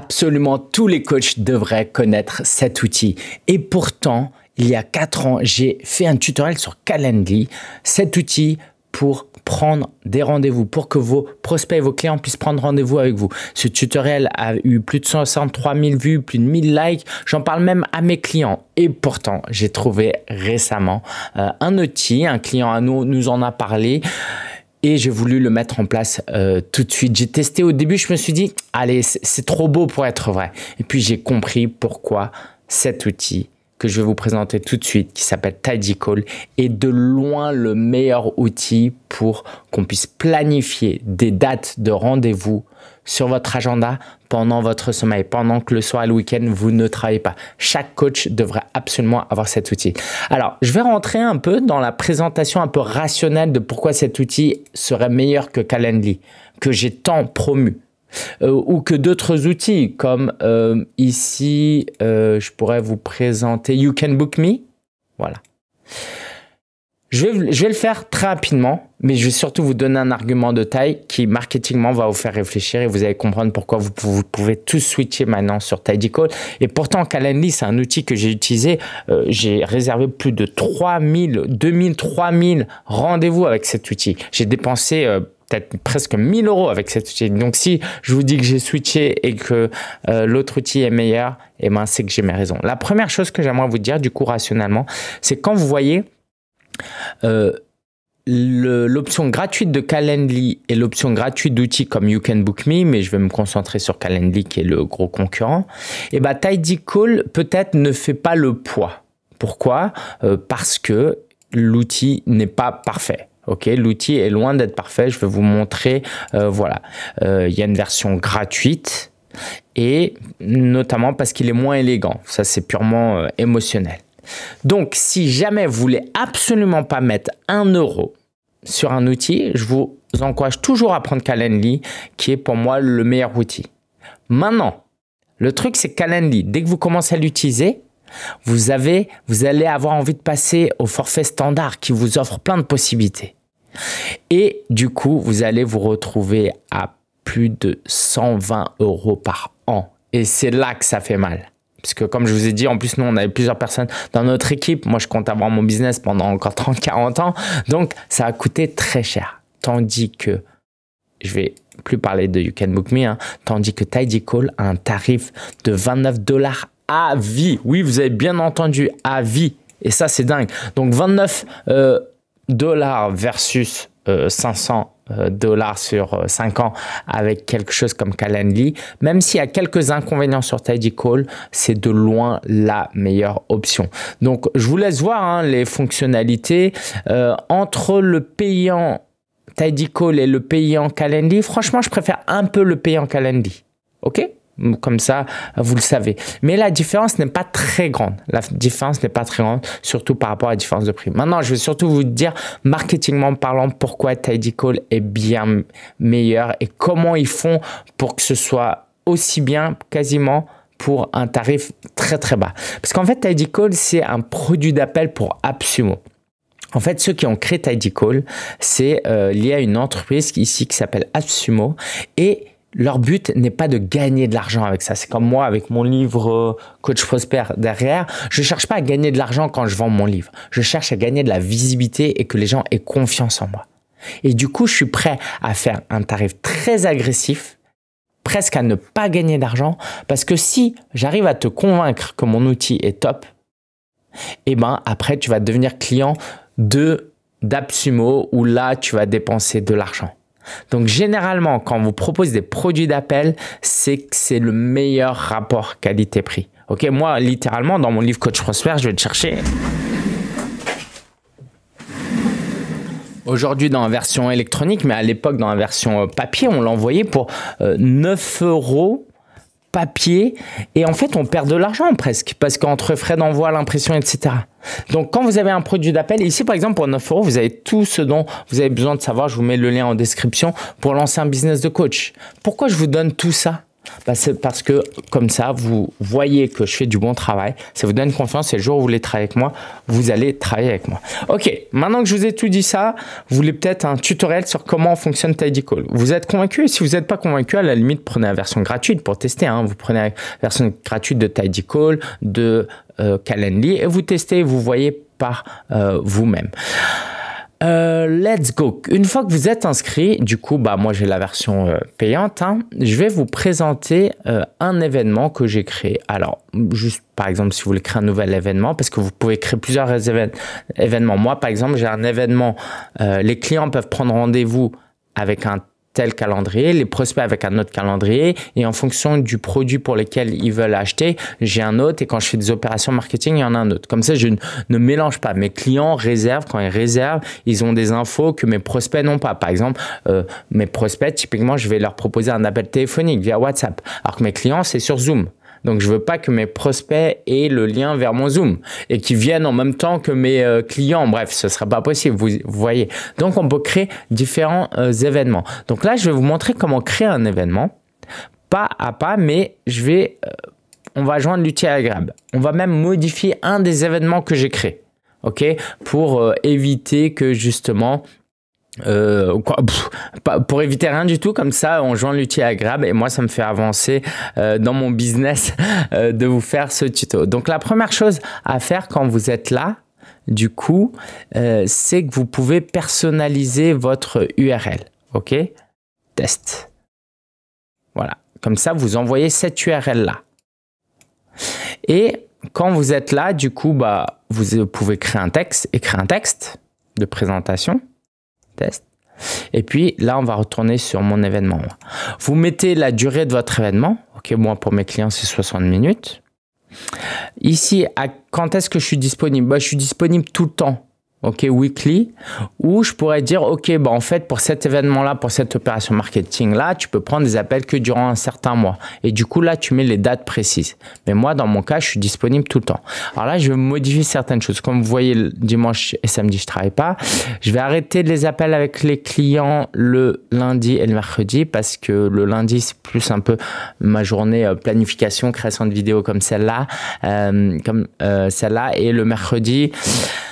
Absolument tous les coachs devraient connaître cet outil. Et pourtant, il y a 4 ans, j'ai fait un tutoriel sur Calendly, cet outil pour prendre des rendez-vous, pour que vos prospects et vos clients puissent prendre rendez-vous avec vous. Ce tutoriel a eu plus de 63 000 vues, plus de 1000 likes, j'en parle même à mes clients. Et pourtant, j'ai trouvé récemment euh, un outil, un client à nous nous en a parlé et j'ai voulu le mettre en place euh, tout de suite. J'ai testé au début, je me suis dit, allez, c'est trop beau pour être vrai. Et puis j'ai compris pourquoi cet outil que je vais vous présenter tout de suite, qui s'appelle Tidy est de loin le meilleur outil pour qu'on puisse planifier des dates de rendez-vous sur votre agenda pendant votre sommeil, pendant que le soir et le week-end, vous ne travaillez pas. Chaque coach devrait absolument avoir cet outil. Alors, je vais rentrer un peu dans la présentation un peu rationnelle de pourquoi cet outil serait meilleur que Calendly, que j'ai tant promu. Euh, ou que d'autres outils comme euh, ici, euh, je pourrais vous présenter You Can Book Me. Voilà. Je vais, je vais, le faire très rapidement, mais je vais surtout vous donner un argument de taille qui, marketingement, va vous faire réfléchir et vous allez comprendre pourquoi vous, pouvez tous switcher maintenant sur Tidycall. Et pourtant, Calendly, c'est un outil que j'ai utilisé. Euh, j'ai réservé plus de 3000, 2000, 3000 rendez-vous avec cet outil. J'ai dépensé... Euh, peut-être presque 1000 euros avec cet outil. Donc si je vous dis que j'ai switché et que euh, l'autre outil est meilleur, eh ben, c'est que j'ai mes raisons. La première chose que j'aimerais vous dire, du coup, rationnellement, c'est quand vous voyez euh, l'option gratuite de Calendly et l'option gratuite d'outils comme You Can Book Me, mais je vais me concentrer sur Calendly qui est le gros concurrent, et eh bah ben, Tidy Call peut-être ne fait pas le poids. Pourquoi euh, Parce que l'outil n'est pas parfait. Ok, l'outil est loin d'être parfait. Je vais vous montrer. Euh, voilà, il y a une version gratuite et notamment parce qu'il est moins élégant. Ça, c'est purement émotionnel. Donc, si jamais vous voulez absolument pas mettre un euro sur un outil, je vous encourage toujours à prendre Calendly, qui est pour moi le meilleur outil. Maintenant, le truc, c'est Calendly, dès que vous commencez à l'utiliser, vous, avez, vous allez avoir envie de passer au forfait standard qui vous offre plein de possibilités. Et du coup, vous allez vous retrouver à plus de 120 euros par an. Et c'est là que ça fait mal. Puisque comme je vous ai dit, en plus, nous, on avait plusieurs personnes dans notre équipe. Moi, je compte avoir mon business pendant encore 30, 40 ans. Donc, ça a coûté très cher. Tandis que, je vais plus parler de You Can Book Me, hein, tandis que Tidy Call a un tarif de 29 dollars à vie. Oui, vous avez bien entendu, à vie. Et ça, c'est dingue. Donc, 29 euh, dollars versus 500 euh, euh, dollars sur 5 euh, ans avec quelque chose comme Calendly, même s'il y a quelques inconvénients sur Tidy Call, c'est de loin la meilleure option. Donc je vous laisse voir hein, les fonctionnalités euh, entre le payant Tidy Call et le payant Calendly. Franchement, je préfère un peu le payant Calendly. OK comme ça, vous le savez. Mais la différence n'est pas très grande. La différence n'est pas très grande, surtout par rapport à la différence de prix. Maintenant, je vais surtout vous dire, marketingment parlant, pourquoi Tidy Call est bien meilleur et comment ils font pour que ce soit aussi bien, quasiment, pour un tarif très très bas. Parce qu'en fait, Tidy Call, c'est un produit d'appel pour Absumo. En fait, ceux qui ont créé Tidy Call, c'est euh, lié à une entreprise ici qui s'appelle Absumo et leur but n'est pas de gagner de l'argent avec ça. C'est comme moi avec mon livre euh, Coach Prosper derrière. Je ne cherche pas à gagner de l'argent quand je vends mon livre. Je cherche à gagner de la visibilité et que les gens aient confiance en moi. Et du coup, je suis prêt à faire un tarif très agressif, presque à ne pas gagner d'argent, parce que si j'arrive à te convaincre que mon outil est top, eh ben après tu vas devenir client de d'Absumo où là tu vas dépenser de l'argent. Donc généralement, quand on vous propose des produits d'appel, c'est que c'est le meilleur rapport qualité-prix. Ok, moi littéralement dans mon livre Coach Prosper, je vais te chercher. Aujourd'hui dans la version électronique, mais à l'époque dans la version euh, papier, on l'envoyait pour 9 euh, euros papier et en fait on perd de l'argent presque parce qu'entre frais d'envoi, l'impression, etc. Donc quand vous avez un produit d'appel, ici par exemple pour 9 euros, vous avez tout ce dont vous avez besoin de savoir, je vous mets le lien en description pour lancer un business de coach. Pourquoi je vous donne tout ça parce que comme ça, vous voyez que je fais du bon travail, ça vous donne confiance et le jour où vous voulez travailler avec moi, vous allez travailler avec moi. Ok, maintenant que je vous ai tout dit ça, vous voulez peut-être un tutoriel sur comment fonctionne Tidy Call. Vous êtes convaincu Si vous n'êtes pas convaincu, à la limite, prenez la version gratuite pour tester. Hein. Vous prenez la version gratuite de Tidy Call, de euh, Calendly et vous testez, vous voyez par euh, vous-même. Euh, let's go. Une fois que vous êtes inscrit, du coup, bah moi j'ai la version euh, payante. Hein. Je vais vous présenter euh, un événement que j'ai créé. Alors, juste par exemple, si vous voulez créer un nouvel événement, parce que vous pouvez créer plusieurs événements. Moi, par exemple, j'ai un événement. Euh, les clients peuvent prendre rendez-vous avec un tel calendrier, les prospects avec un autre calendrier, et en fonction du produit pour lequel ils veulent acheter, j'ai un autre, et quand je fais des opérations marketing, il y en a un autre. Comme ça, je ne mélange pas. Mes clients réservent, quand ils réservent, ils ont des infos que mes prospects n'ont pas. Par exemple, euh, mes prospects, typiquement, je vais leur proposer un appel téléphonique via WhatsApp, alors que mes clients, c'est sur Zoom. Donc, je veux pas que mes prospects aient le lien vers mon Zoom et qu'ils viennent en même temps que mes euh, clients. Bref, ce ne sera pas possible, vous, voyez. Donc, on peut créer différents euh, événements. Donc là, je vais vous montrer comment créer un événement, pas à pas, mais je vais, euh, on va joindre l'outil agréable. On va même modifier un des événements que j'ai créé. OK Pour éviter que justement euh, pour éviter rien du tout, comme ça, on joint l'outil à grab et moi, ça me fait avancer euh, dans mon business euh, de vous faire ce tuto. Donc, la première chose à faire quand vous êtes là, du coup, c'est que vous pouvez personnaliser votre URL. OK Test. Voilà. Comme ça, vous envoyez cette URL-là. Et quand vous êtes là, du coup, bah, vous pouvez créer un texte et créer un texte de présentation test. Et puis là, on va retourner sur mon événement. Vous mettez la durée de votre événement. Ok, moi pour mes clients, c'est 60 minutes. Ici, à quand est-ce que je suis disponible bah, Je suis disponible tout le temps ok, weekly, où je pourrais dire, ok, bah en fait, pour cet événement-là, pour cette opération marketing-là, tu peux prendre des appels que durant un certain mois. Et du coup, là, tu mets les dates précises. Mais moi, dans mon cas, je suis disponible tout le temps. Alors là, je vais modifier certaines choses. Comme vous voyez, le dimanche et samedi, je travaille pas. Je vais arrêter les appels avec les clients le lundi et le mercredi parce que le lundi, c'est plus un peu ma journée euh, planification, création de vidéos comme celle-là, euh, comme euh, celle-là. Et le mercredi,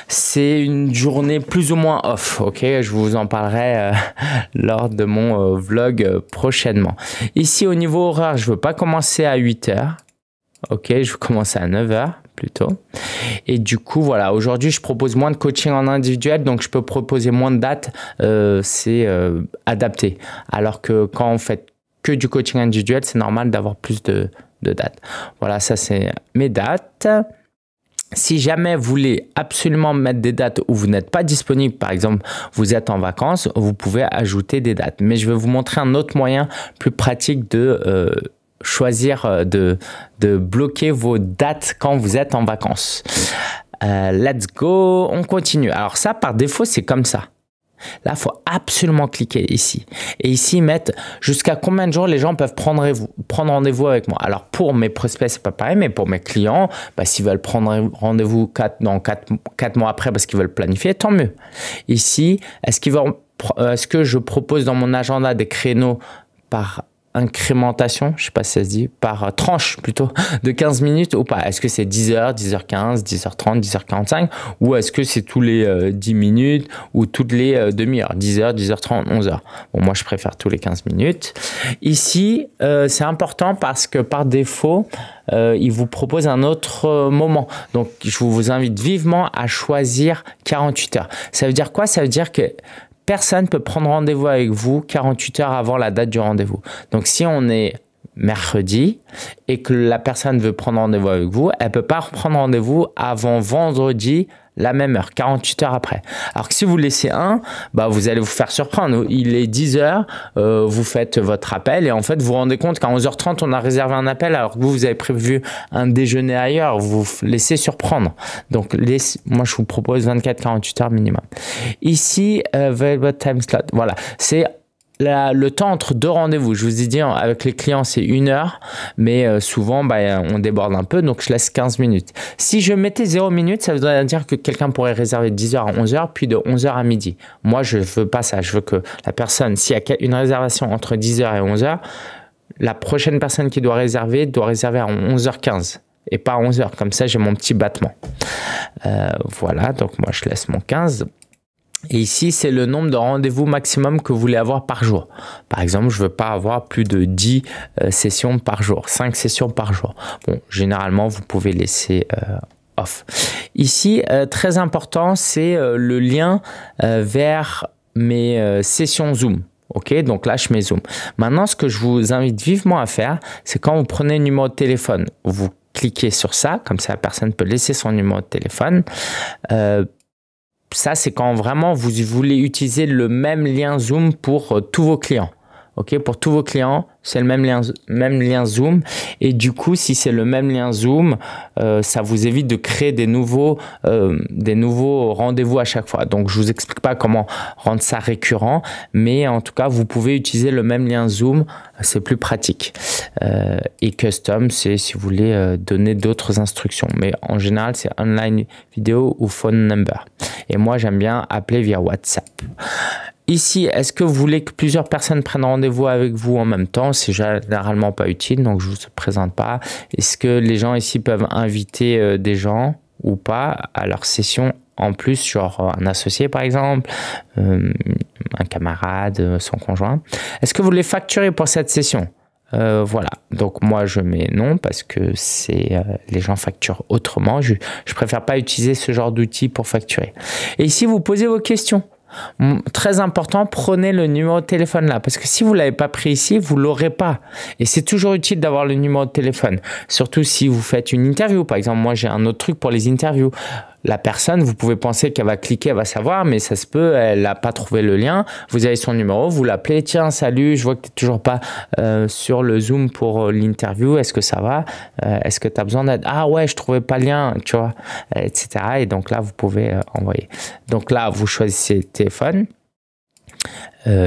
c'est une journée plus ou moins off, ok Je vous en parlerai euh, lors de mon euh, vlog euh, prochainement. Ici, au niveau horaire, je veux pas commencer à 8h, ok Je commencer à 9h plutôt. Et du coup, voilà, aujourd'hui, je propose moins de coaching en individuel, donc je peux proposer moins de dates, c'est adapté. Alors que quand on fait que du coaching individuel, c'est normal d'avoir plus de, de dates. Voilà, ça c'est mes dates si jamais vous voulez absolument mettre des dates où vous n'êtes pas disponible, par exemple, vous êtes en vacances, vous pouvez ajouter des dates. Mais je vais vous montrer un autre moyen plus pratique de euh, choisir, euh, de, de bloquer vos dates quand vous êtes en vacances. Euh, let's go, on continue. Alors ça, par défaut, c'est comme ça. Là, il faut absolument cliquer ici. Et ici, mettre jusqu'à combien de jours les gens peuvent prendre, rendez-vous avec moi. Alors, pour mes prospects, c'est pas pareil, mais pour mes clients, bah, s'ils veulent prendre rendez-vous 4, dans mois après parce qu'ils veulent planifier, tant mieux. Ici, est-ce qu'ils euh, est-ce que je propose dans mon agenda des créneaux par incrémentation, je sais pas si ça se dit, par euh, tranche plutôt, de 15 minutes ou pas Est-ce que c'est 10h, 10h15, 10h30, 10h45 ou est-ce que c'est tous les 10 euh, minutes ou toutes les euh, demi-heures 10h, 10h30, 11h Bon, moi je préfère tous les 15 minutes. Ici, c'est important parce que par défaut, il vous propose un autre moment. Donc, je vous invite vivement à choisir 48 heures. Ça veut dire quoi Ça veut dire que personne ne peut prendre rendez-vous avec vous 48 heures avant la date du rendez-vous. Donc si on est mercredi et que la personne veut prendre rendez-vous avec vous, elle peut pas prendre rendez-vous avant vendredi la même heure, 48 heures après. Alors que si vous laissez un, bah vous allez vous faire surprendre. Il est 10 heures, euh, vous faites votre appel et en fait vous vous rendez compte qu'à 11h30 on a réservé un appel alors que vous, vous avez prévu un déjeuner ailleurs. Vous vous laissez surprendre. Donc laisse, moi je vous propose 24-48 heures minimum. Ici, euh, available time slot. Voilà, c'est le temps entre deux rendez-vous, je vous ai dit, avec les clients, c'est une heure, mais euh, souvent, bah, on déborde un peu, donc je laisse 15 minutes. Si je mettais 0 minutes, ça voudrait dire que quelqu'un pourrait réserver de 10h à 11h, puis de 11h à midi. Moi, je veux pas ça. Je veux que la personne, s'il y a une réservation entre 10h et 11h, la prochaine personne qui doit réserver doit réserver à 11h15 et pas à 11h. Comme ça, j'ai mon petit battement. Euh, voilà, donc moi, je laisse mon 15. Et ici, c'est le nombre de rendez-vous maximum que vous voulez avoir par jour. Par exemple, je ne veux pas avoir plus de 10 euh, sessions par jour, 5 sessions par jour. Bon, généralement, vous pouvez laisser euh, off. Ici, euh, très important, c'est le lien vers mes sessions Zoom. Ok, donc là je mets Zoom. Maintenant, ce que je vous invite vivement à faire, c'est quand vous prenez le numéro de téléphone, vous cliquez sur ça, comme ça la personne peut laisser son numéro de téléphone. Euh, ça, c'est quand vraiment vous voulez utiliser le même lien Zoom pour euh, tous vos clients. Ok, pour tous vos clients, c'est le même lien, même lien Zoom. Et du coup, si c'est le même lien Zoom, euh, ça vous évite de créer des nouveaux, euh, des nouveaux rendez-vous à chaque fois. Donc, je vous explique pas comment rendre ça récurrent, mais en tout cas, vous pouvez utiliser le même lien Zoom, c'est plus pratique. Euh, et custom, c'est si vous voulez donner d'autres instructions. Mais en général, c'est online vidéo ou phone number. Et moi, j'aime bien appeler via WhatsApp. Ici, est-ce que vous voulez que plusieurs personnes prennent rendez-vous avec vous en même temps C'est généralement pas utile, donc je ne vous présente pas. Est-ce que les gens ici peuvent inviter euh, des gens ou pas à leur session en plus, genre euh, un associé par exemple, euh, un camarade, son conjoint Est-ce que vous voulez facturer pour cette session euh, voilà, donc moi je mets non parce que c'est les gens facturent autrement. Je, je préfère pas utiliser ce genre d'outil pour facturer. Et ici vous posez vos questions. Très important, prenez le numéro de téléphone là, parce que si vous ne l'avez pas pris ici, vous l'aurez pas. Et c'est toujours utile d'avoir le numéro de téléphone, surtout si vous faites une interview. Par exemple, moi j'ai un autre truc pour les interviews la personne, vous pouvez penser qu'elle va cliquer, elle va savoir, mais ça se peut, elle n'a pas trouvé le lien. Vous avez son numéro, vous l'appelez, tiens, salut, je vois que tu n'es toujours pas euh, sur le Zoom pour euh, l'interview, est-ce que ça va euh, Est-ce que tu as besoin d'aide Ah ouais, je trouvais pas le lien, tu vois, etc. Et donc là, vous pouvez envoyer. Donc là, vous choisissez téléphone.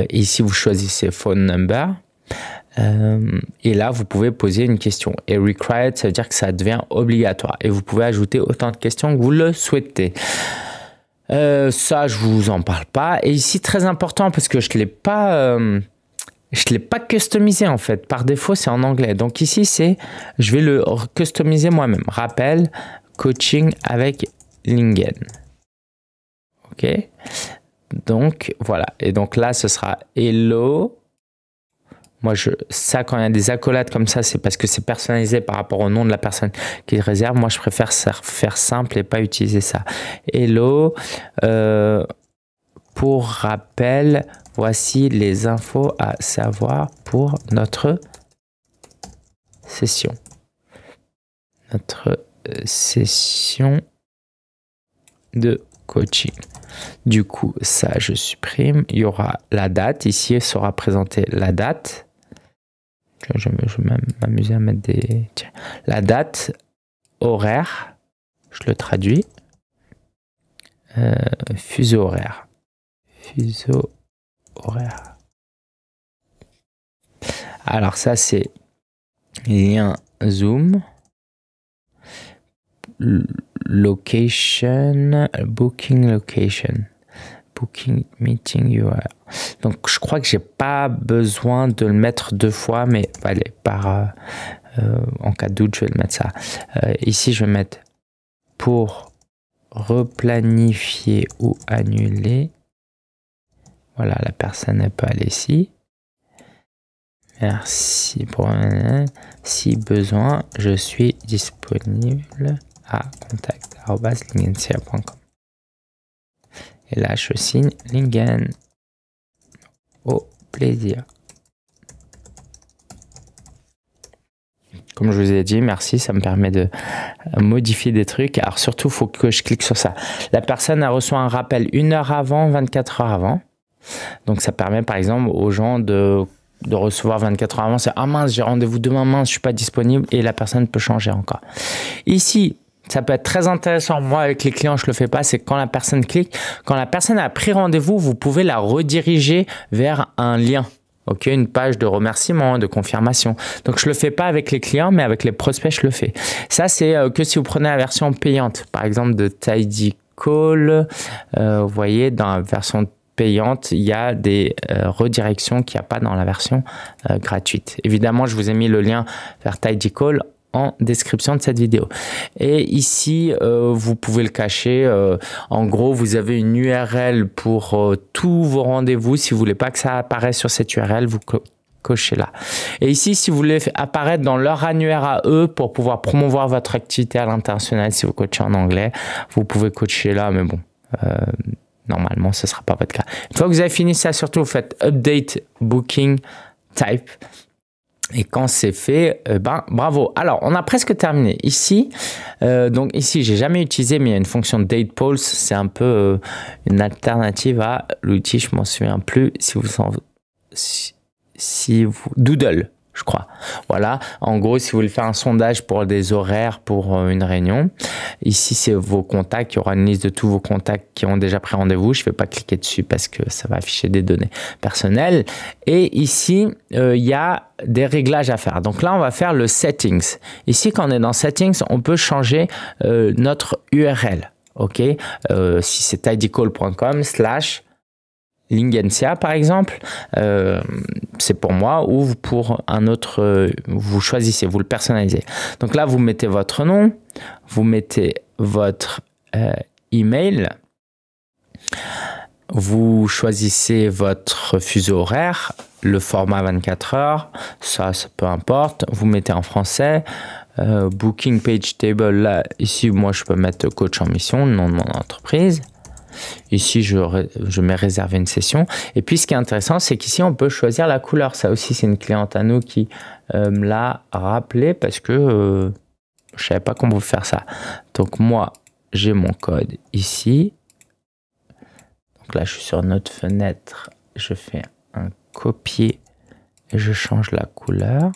ici, vous choisissez phone number. Euh, et là, vous pouvez poser une question. Et required, ça veut dire que ça devient obligatoire. Et vous pouvez ajouter autant de questions que vous le souhaitez. Euh, ça, je vous en parle pas. Et ici, très important, parce que je ne l'ai pas... Euh, je l'ai pas customisé en fait. Par défaut, c'est en anglais. Donc ici, c'est, je vais le customiser moi-même. Rappel, coaching avec Lingen. Ok. Donc voilà. Et donc là, ce sera hello moi, je, ça, quand il y a des accolades comme ça, c'est parce que c'est personnalisé par rapport au nom de la personne qui réserve. Moi, je préfère faire simple et pas utiliser ça. Hello. Euh, pour rappel, voici les infos à savoir pour notre session. Notre euh, session de coaching. Du coup, ça, je supprime. Il y aura la date. Ici, sera présenté la date je, vais m'amuser à mettre des. Tiens. La date horaire, je le traduis. Euh, fuseau horaire. Fuseau horaire. Alors ça c'est lien zoom. Location, booking location. Meeting Donc je crois que j'ai pas besoin de le mettre deux fois, mais allez, par, euh, en cas de doute, je vais le mettre ça. Euh, ici, je vais mettre pour replanifier ou annuler. Voilà, la personne n'est pas allée ici. Merci pour si besoin, je suis disponible à contact.com. Et là, je signe Lingen. Au plaisir. Comme je vous ai dit, merci, ça me permet de euh, modifier des trucs. Alors surtout, il faut que je clique sur ça. La personne a reçu un rappel une heure avant, 24 heures avant. Donc ça permet par exemple aux gens de, recevoir 24 heures avant. C'est ah mince, j'ai rendez-vous demain, mince, je ne suis pas disponible et la personne peut changer encore. Ici, ça peut être très intéressant. Moi, avec les clients, je le fais pas. C'est quand la personne clique, quand la personne a pris rendez-vous, vous pouvez la rediriger vers un lien. OK, une page de remerciement, de confirmation. Donc, je le fais pas avec les clients, mais avec les prospects, je le fais. Ça, c'est euh, que si vous prenez la version payante, par exemple de Tidy Call, euh, vous voyez, dans la version payante, il y a des euh, redirections qu'il n'y a pas dans la version gratuite. Évidemment, je vous ai mis le lien vers Tidy Call en description de cette vidéo. Et ici, euh, vous pouvez le cacher. Euh, en gros, vous avez une URL pour euh, tous vos rendez-vous. Si vous voulez pas que ça apparaisse sur cette URL, vous cochez là. Et ici, si vous voulez apparaître dans leur annuaire à eux pour pouvoir promouvoir votre activité à l'international, si vous coachez en anglais, vous pouvez coacher là, mais bon normalement ce sera pas votre cas. Une fois que vous avez fini ça, surtout vous faites update booking type et quand c'est fait, euh, ben, bravo. Alors, on a presque terminé ici. Euh, donc ici, j'ai jamais utilisé, mais il y a une fonction date pulse. C'est un peu euh, une alternative à l'outil, je m'en souviens plus. Si vous si vous doodle, je crois. Voilà. En gros, si vous voulez faire un sondage pour des horaires pour euh, une réunion, ici, c'est vos contacts. Il y aura une liste de tous vos contacts qui ont déjà pris rendez-vous. Je ne vais pas cliquer dessus parce que ça va afficher des données personnelles. Et ici, euh, il y a des réglages à faire. Donc là, on va faire le settings. Ici, quand on est dans settings, on peut changer euh, notre URL. OK Si c'est idcall.com slash Lingensia, par exemple, euh, c'est pour moi ou pour un autre, euh, vous choisissez, vous le personnalisez. Donc là, vous mettez votre nom, vous mettez votre euh, email, vous choisissez votre fuseau horaire, le format 24 heures, ça, ça peu importe, vous mettez en français, booking page table, là, ici, moi, je peux mettre coach en mission, nom de mon entreprise. Ici, je, je mets réservé une session. Et puis, ce qui est intéressant, c'est qu'ici, on peut choisir la couleur. Ça aussi, c'est une cliente à nous qui euh, me l'a rappelé parce que je euh, je savais pas comment pouvait faire ça. Donc, moi, j'ai mon code ici. Donc là, je suis sur notre fenêtre. Je fais un copier et je change la couleur.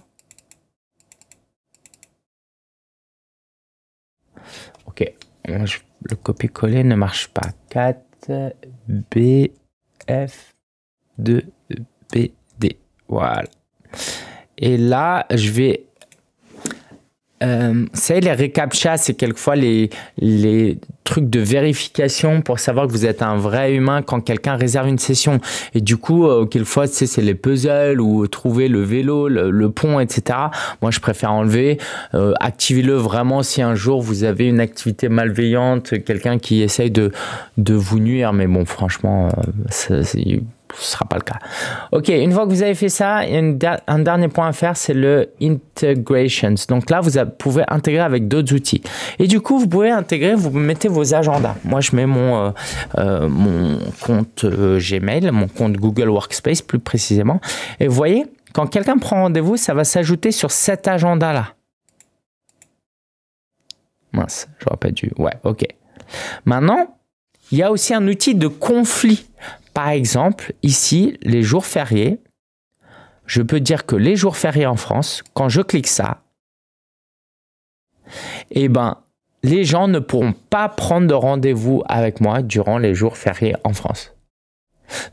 Ok, le copier-coller ne marche pas. 4, B, F, 2, B, D. Voilà. Et là, je vais c'est euh, les recaptcha, c'est quelquefois les, trucs de vérification pour savoir que vous êtes un vrai humain quand quelqu'un réserve une session. Et du coup, euh, quelquefois, c'est les puzzles ou trouver le vélo, le, pont, etc. Moi, je préfère enlever. Euh, Activez-le vraiment si un jour vous avez une activité malveillante, quelqu'un qui essaye de, vous nuire. Mais bon, franchement, euh, ce sera pas le cas. Ok, une fois que vous avez fait ça, un dernier point à faire, c'est le integrations. Donc là, vous pouvez intégrer avec d'autres outils. Et du coup, vous pouvez intégrer, vous mettez vos agendas. Moi, je mets mon, euh, euh, mon compte euh, Gmail, mon compte Google Workspace plus précisément. Et vous voyez, quand quelqu'un prend rendez-vous, ça va s'ajouter sur cet agenda-là. Mince, j'aurais pas dû. Ouais, ok. Maintenant, il y a aussi un outil de conflit. Par exemple, ici, les jours fériés, je peux dire que les jours fériés en France, quand je clique ça, eh ben, les gens ne pourront pas prendre de rendez-vous avec moi durant les jours fériés en France.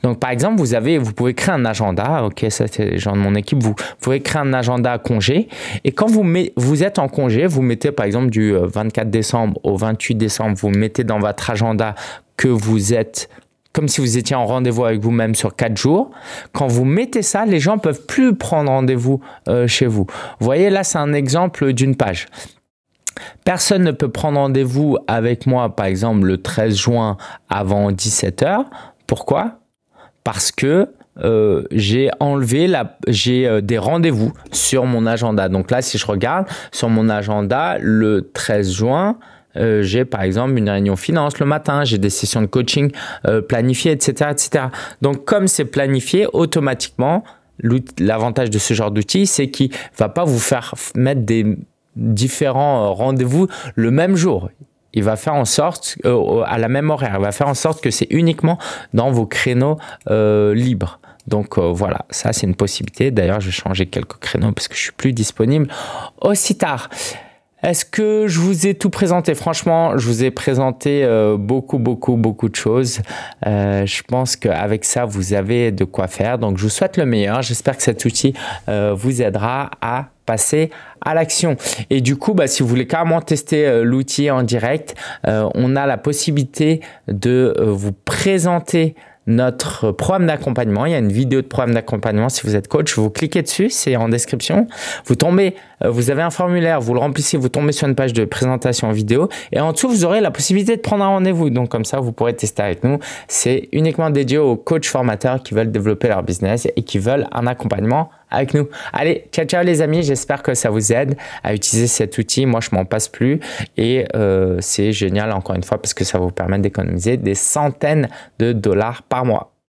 Donc par exemple, vous avez, vous pouvez créer un agenda. Ok, ça c'est les gens de mon équipe. Vous pouvez créer un agenda à congé. Et quand vous, vous êtes en congé, vous mettez par exemple du 24 euh, décembre au 28 décembre, vous mettez dans votre agenda que vous êtes comme si vous étiez en rendez-vous avec vous-même sur quatre jours. Quand vous mettez ça, les gens peuvent plus prendre rendez-vous euh, chez vous. Vous voyez, là, c'est un exemple d'une page. Personne ne peut prendre rendez-vous avec moi, par exemple, le 13 juin avant 17h. Pourquoi Parce que euh, j'ai enlevé la, j'ai euh, des rendez-vous sur mon agenda. Donc là, si je regarde sur mon agenda, le 13 juin, euh, j'ai par exemple une réunion finance le matin, j'ai des sessions de coaching euh, planifiées, etc., etc. Donc comme c'est planifié, automatiquement, l'avantage de ce genre d'outil, c'est qu'il va pas vous faire mettre des différents euh, rendez-vous le même jour. Il va faire en sorte, à la même horaire, il va faire en sorte que c'est uniquement dans vos créneaux libres. Donc voilà, ça c'est une possibilité. D'ailleurs, je vais changer quelques créneaux parce que je suis plus disponible aussi tard. Est-ce que je vous ai tout présenté Franchement, je vous ai présenté euh, beaucoup, beaucoup, beaucoup de choses. Euh, je pense qu'avec ça, vous avez de quoi faire. Donc, je vous souhaite le meilleur. J'espère que cet outil euh, vous aidera à passer à l'action. Et du coup, bah, si vous voulez carrément tester l'outil en direct, on a la possibilité de vous présenter notre programme d'accompagnement. Il y a une vidéo de programme d'accompagnement si vous êtes coach. Vous cliquez dessus, c'est en description. Vous tombez, euh, vous avez un formulaire, vous le remplissez, vous tombez sur une page de présentation vidéo et en dessous, vous aurez la possibilité de prendre un rendez-vous. Donc comme ça, vous pourrez tester avec nous. C'est uniquement dédié aux coachs formateurs qui veulent développer leur business et qui veulent un accompagnement avec nous. Allez, ciao ciao les amis, j'espère que ça vous aide à utiliser cet outil. Moi, je m'en passe plus et euh, c'est génial encore une fois parce que ça vous permet d'économiser des centaines de dollars par mois.